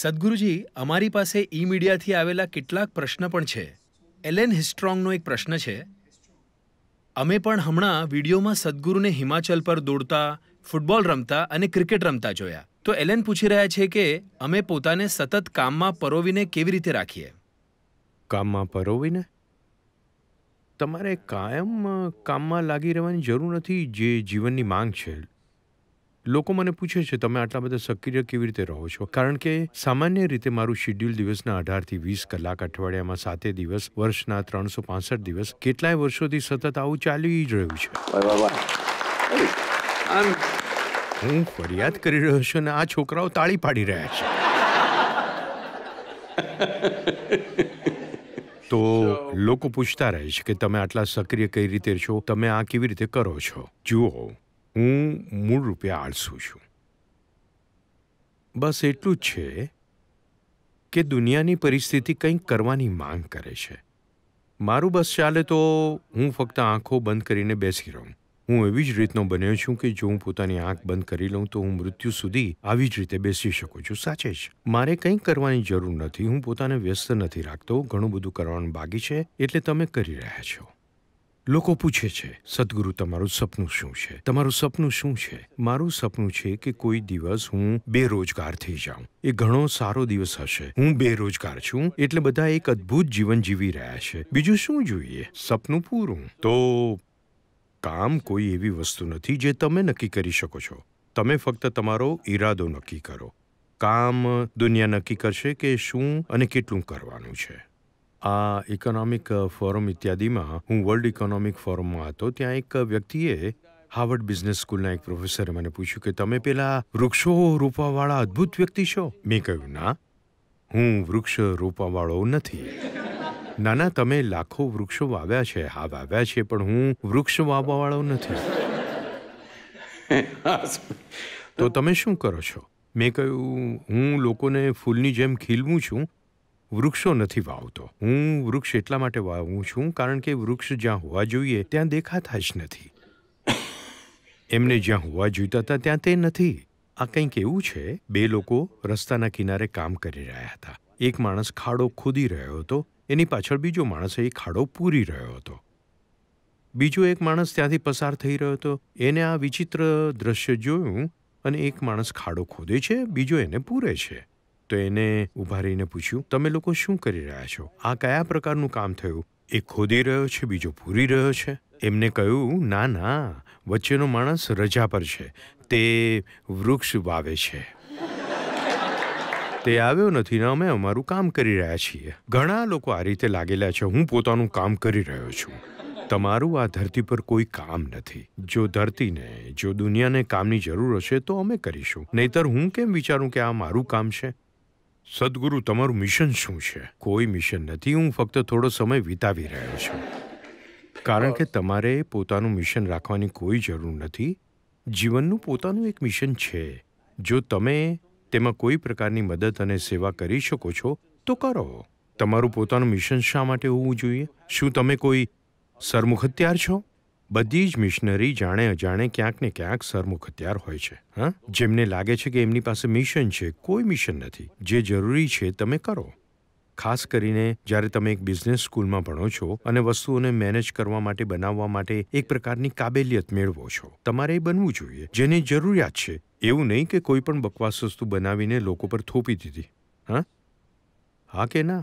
સદગુરુજી અમારી પાસે ઈ મીડિયાથી આવેલા કેટલાક પ્રશ્ન પણ છે એલેન હિસ્ટ્રોંગનો એક પ્રશ્ન છે અમે પણ હમણાં વિડીયોમાં સદગુરુને હિમાચલ પર દોડતા ફૂટબોલ રમતા અને ક્રિકેટ રમતા જોયા તો એલેન પૂછી રહ્યા છે કે અમે પોતાને સતત કામમાં પરોવીને કેવી રીતે રાખીએ કામમાં પરોવીને તમારે કાયમ કામમાં લાગી રહેવાની જરૂર નથી જે જીવનની માંગ છે લોકો મને પૂછે છે તમે આટલા બધા સક્રિય કેવી રીતે રહો છો કારણ કે સામાન્ય રીતે મારું શિડ્યુલ દિવસના અઢારથી વીસ કલાક અઠવાડિયામાં સાતે દિવસ વર્ષના ત્રણસો પાસઠ દિવસ કેટલાય વર્ષોથી સતત આવું ચાલી જ રહ્યું છે હું ફરિયાદ કરી રહ્યો છું અને આ છોકરાઓ તાળી પાડી રહ્યા છે તો લોકો પૂછતા રહે છે કે તમે આટલા સક્રિય કઈ રીતે છો તમે આ કેવી રીતે કરો છો જુઓ હું મૂળ રૂપે આળસુ છું બસ એટલું જ છે કે દુનિયાની પરિસ્થિતિ કંઈક કરવાની માંગ કરે છે મારું બસ ચાલે તો હું ફક્ત આંખો બંધ કરીને બેસી રહું હું એવી જ રીતનો બન્યો છું કે જો હું પોતાની આંખ બંધ કરી લઉં તો હું મૃત્યુ સુધી આવી જ રીતે બેસી શકું છું સાચે જ મારે કંઈ કરવાની જરૂર નથી હું પોતાને વ્યસ્ત નથી રાખતો ઘણું બધું કરવાનું બાકી છે એટલે તમે કરી રહ્યા છો લોકો પૂછે છે સદગુરુ તમારું સપનું શું છે તમારું સપનું શું છે મારું સપનું છે કે કોઈ દિવસ હું બેરોજગાર થઈ જાઉં એ ઘણો સારો દિવસ હશે હું બેરોજગાર છું એટલે બધા એક અદ્ભુત જીવન જીવી રહ્યા છે બીજું શું જોઈએ સપનું પૂરું તો કામ કોઈ એવી વસ્તુ નથી જે તમે નક્કી કરી શકો છો તમે ફક્ત તમારો ઈરાદો નક્કી કરો કામ દુનિયા નક્કી કરશે કે શું અને કેટલું કરવાનું છે આ ઇકોનોમિક ફોરમ ઇત્યાદિમાં હું વર્લ્ડ ઇકોનોમિક ફોરમમાં હતો ત્યાં એક વ્યક્તિએ હાર્વર્ડ બિઝનેસ સ્કૂલના એક પ્રોફેસરે મને પૂછ્યું કે તમે પેલા વૃક્ષો રોપવાવાળા અદ્ભુત વ્યક્તિ છો મેં કહ્યું ના હું વૃક્ષ રોપવાવાળો નથી ના ના તમે લાખો વૃક્ષો વાવ્યા છે હા વાવ્યા છે પણ હું વૃક્ષ વાવવાવાળો નથી તો તમે શું કરો છો મેં કહ્યું હું લોકોને ફૂલની જેમ ખીલવું છું વૃક્ષો નથી વાવતો હું વૃક્ષ એટલા માટે વાવું છું કારણ કે વૃક્ષ જ્યાં હોવા જોઈએ ત્યાં દેખાતા જ નથી એમને જ્યાં હોવા જોઈતા હતા ત્યાં તે નથી આ કંઈક એવું છે બે લોકો રસ્તાના કિનારે કામ કરી રહ્યા હતા એક માણસ ખાડો ખોદી રહ્યો હતો એની પાછળ બીજો માણસ એ ખાડો પૂરી રહ્યો હતો બીજો એક માણસ ત્યાંથી પસાર થઈ રહ્યો હતો એને આ વિચિત્ર દ્રશ્ય જોયું અને એક માણસ ખાડો ખોદે છે બીજો એને પૂરે છે તો એને ઊભા રહીને પૂછ્યું તમે લોકો શું કરી રહ્યા છો આ કયા પ્રકારનું કામ થયું એ ખોદી રહ્યો છે બીજો પૂરી રહ્યો છે એમને કહ્યું ના ના વચ્ચેનો માણસ રજા પર છે તે વૃક્ષ વાવે છે તે આવ્યો નથી ને અમે અમારું કામ કરી રહ્યા છીએ ઘણા લોકો આ રીતે લાગેલા છે હું પોતાનું કામ કરી રહ્યો છું તમારું આ ધરતી પર કોઈ કામ નથી જો ધરતીને જો દુનિયાને કામની જરૂર હશે તો અમે કરીશું નહીતર હું કેમ વિચારું કે આ મારું કામ છે સદગુરુ તમારું મિશન શું છે કોઈ મિશન નથી હું ફક્ત થોડો સમય વિતાવી રહ્યો છું કારણ કે તમારે પોતાનું મિશન રાખવાની કોઈ જરૂર નથી જીવનનું પોતાનું એક મિશન છે જો તમે તેમાં કોઈ પ્રકારની મદદ અને સેવા કરી શકો છો તો કરો તમારું પોતાનું મિશન શા માટે હોવું જોઈએ શું તમે કોઈ સરમુખ સરમુખત્યાર છો બધી જ મિશનરી જાણે અજાણે ક્યાંક ને ક્યાંક સરમુખત્યાર હોય છે હા જેમને લાગે છે કે એમની પાસે મિશન છે કોઈ મિશન નથી જે જરૂરી છે તમે કરો ખાસ કરીને જ્યારે તમે એક બિઝનેસ સ્કૂલમાં ભણો છો અને વસ્તુઓને મેનેજ કરવા માટે બનાવવા માટે એક પ્રકારની કાબેલિયત મેળવો છો તમારે એ બનવું જોઈએ જેની જરૂરિયાત છે એવું નહીં કે કોઈ પણ બકવાસ વસ્તુ બનાવીને લોકો પર થોપી દીધી હા હા કે ના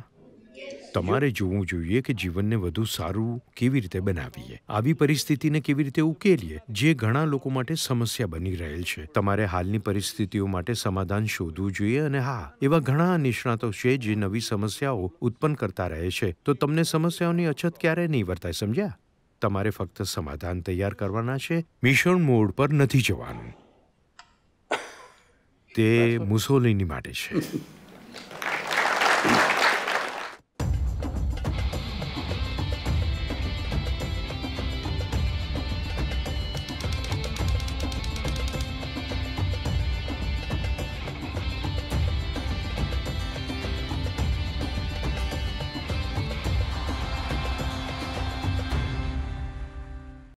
તમારે જોવું જોઈએ કે જીવનને વધુ સારું કેવી રીતે બનાવીએ આવી પરિસ્થિતિને કેવી રીતે ઉકેલીએ જે ઘણા લોકો માટે સમસ્યા બની રહેલ છે તમારે હાલની પરિસ્થિતિઓ માટે સમાધાન શોધવું જોઈએ અને હા એવા ઘણા નિષ્ણાતો છે જે નવી સમસ્યાઓ ઉત્પન્ન કરતા રહે છે તો તમને સમસ્યાઓની અછત ક્યારેય નહીં વર્તાય સમજ્યા તમારે ફક્ત સમાધાન તૈયાર કરવાના છે મિશન મોડ પર નથી જવાનું તે મુસોલીની માટે છે